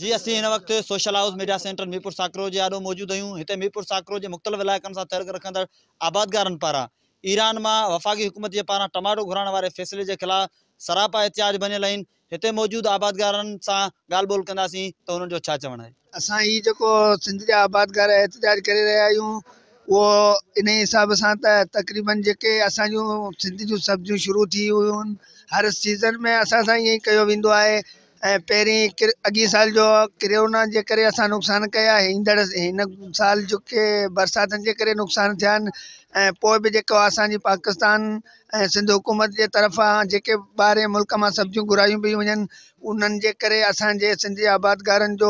जी असि इन वक्त social house media centre Mirpur Sakro के आॾो मौजूद हूँ इतने मीरपुर साकरो के मुख़्तलिफ़ इलाक सां तर्क रखंदड़ आबादगारनि पारा ईरान में वफ़ाक़ी हुकूमत के पारा टमाटो घुराने वारे फैसले के ख़िलाफ़ सरापा एहतियाज बनल इतने मौजूद मौजूदु आबादगारनि गाल बोल ॿोल तो उन्होंने चवण है असा चवणु जो सिंध जा आबादगार एहतजाज कर रहा आहियूं वो इन हिसाब से तक़रीबन जो असू सिंध जो सब्जी शुरू थी हुई हर सीज़न में असा सां ईअं ई ऐं पहिरीं कि अॻी साल जो किरोना जे करे असां नुक़सानु कया ईंदड़ हिन साल जेके के जे करे नुक़सान थिया आहिनि ऐं पोइ पाकिस्तान ऐं सिंध हुकूमत के तरफा जेके ॿाहिरें मुल्क में सब्जी घुरायूं पई वन उन्हनि जे करे सिंधी आबादगारनि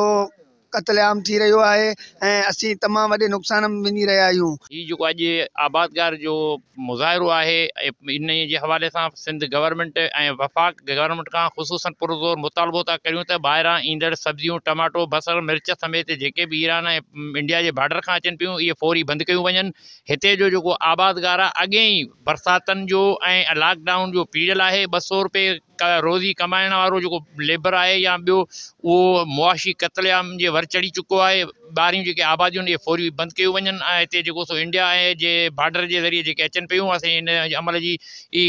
कतलेआम थी रहियो आहे ऐं असीं तमामु वॾे नुक़सान में वञी रहिया आहियूं हीउ जेको अॼु आबादगार जो मुज़ाहिरो आहे इन जे हवाले सां सिंध गवर्नमेंट ऐं वफ़ाक़ गवर्नमेंट खां ख़ुशूसनि पुरज़ोर मुतालबो था कयूं त ॿाहिरां ईंदड़ सब्जियूं टमाटो बसर मिर्च समेत जेके बि ईरान इंडिया जे बाडर खां अचनि पियूं इहे फौरी बंदि कयूं वञनि हिते जो जेको आबादगार अगे ही बरसात जो लॉकडाउन जो पीड़ियल आहे ॿ सौ रुपए रोज़ी कमायण वो जो लेबर आहे या ॿियो उहो मुआशी कतलेआम जे वर चढ़ी चुको आहे ॿाहिरियूं जेके आबादियूं आहिनि इहे फौरी बंदि कयूं वञनि ऐं सो इंडिया है जे बॉर्डर के ज़रिए जेके अचनि पियूं असां हिन अमल की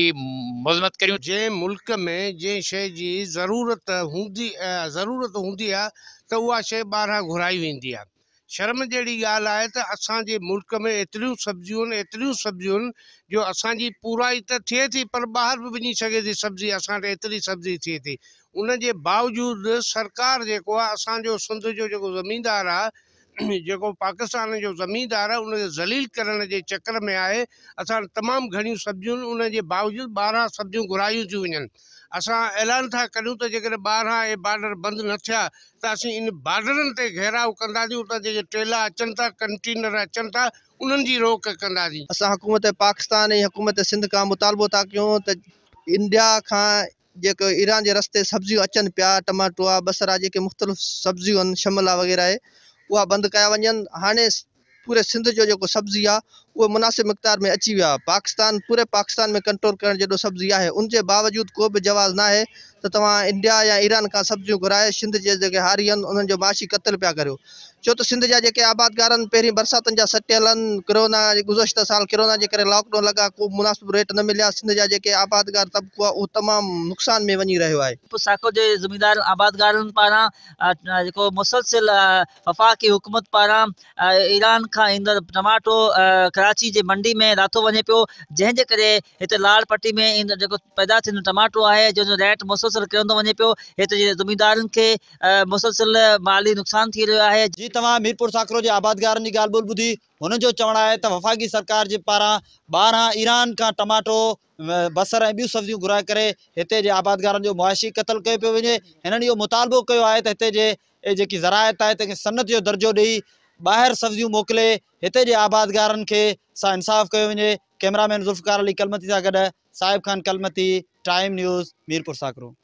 मज़मत करियूं मुल्क में जै शइ जी ज़रूरत होंगी ज़रूरत हूंदी आहे त उहा शइ घुराई वी शर्म जड़ी गाल है तो असाज मुल्क में एतर सब्जियन एतर सब्जियन सब्जियूं आहिनि जो असांजी पूराई त थिए थी पर ॿाहिरि भी वही सके थी सब्जी अस वटि सब्जी थे थी उन बावजूद सरकार जो असो सिंध जो जेको ज़मीनदार आहे जेको पाकिस्तान जो जमींदार है उनखे ज़लील करण के चकर में आहे असां तमामु घणियूं सब्जियुनि उनजे बावजूदि ॿारहं सब्जियूं घुरायूं थियूं वञनि असां ऐलान था करियूं तो जेकॾहिं ॿारहं इहे बार्डर बंदि न थे तो असीं इन बार्डरनि ते घेराव कंदासीं उतां जेके ट्रेला अचनि था कंटेनर अचनि था उन्हनि रोक कंदासीं असां हुकूमत पाकिस्तान हुकूमत सिंध का मुतालबो था कयूं त इंडिया का जो ईरान के रस्ते सब्जी अचन पिया टमाटो आहे बसर आहे जेके मुख़्तलिफ़ सब्जी आहिनि शमला वग़ैरह आहे उहा बंदि कया वञनि हाणे पूरे सिंध जो जेको सब्जी आहे वो मुनासिब मक़दार में अची विया पाकिस्तान पूरे पाकिस्तान में कंट्रोल कर जो सब्ज़ी है उनके बावजूद को भी जवाब ना है तो तुम इंडिया या ईरान का सब्जी घुराए सिंध के जो हारी आहिनि माशी कत्ल पाया करो छो तो सिंध जहाँ जेके आबादगार आहिनि बरसात जहाँ जा कोरोना गुजशत साल कोरोना के करे लॉकडाउन लगा को मुनासिब रेट न मिले सिंध जहाँ जेके आबादगार तबको वो तमाम नुक़सान में वही रो है साखों के ज़मीदार आबादगार पारा मुसलसिल वफ़ाक़ी हुकूमत पारा ईरान का ईंदड़ टमाटो कराची के मंडी में लाथो वे पो जैसे कर लाल पट्टी में पैदा थे टमाटो है जो रेट मुसलसल किरंदो वे पो इत जमींदार के मुसलसल माली नुकसान थी रो है जी तुम मीरपुर साकरो के आबादगार की गाल ॿोल ॿुधी हुन जो चवणु वफ़ाक़ी सरकार के पारा बारह ईरान का टमाटो बसर ए बी सब्जी घुरा कर हिते जे जो मुआशी कत्ल किया पियो वे हिननि मुतालबो किया है इतने जी जी जरात ज़राइत सन्नत सनत जो दर्जो दई ॿाहिरि सब्जियूं मोकिले हिते जे आबादगारनि खे सां इंसाफ़ु कयो वञे कैमरामैन ज़ुल्फकार अली कलमती सां गॾु साहिब ख़ान कलमती टाइम न्यूज़ मीरपुर साकरो